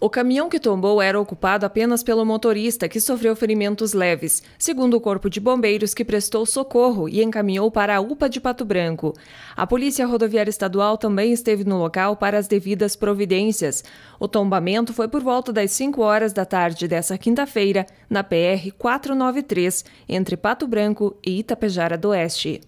O caminhão que tombou era ocupado apenas pelo motorista, que sofreu ferimentos leves, segundo o Corpo de Bombeiros, que prestou socorro e encaminhou para a UPA de Pato Branco. A Polícia Rodoviária Estadual também esteve no local para as devidas providências. O tombamento foi por volta das 5 horas da tarde dessa quinta-feira, na PR 493, entre Pato Branco e Itapejara do Oeste.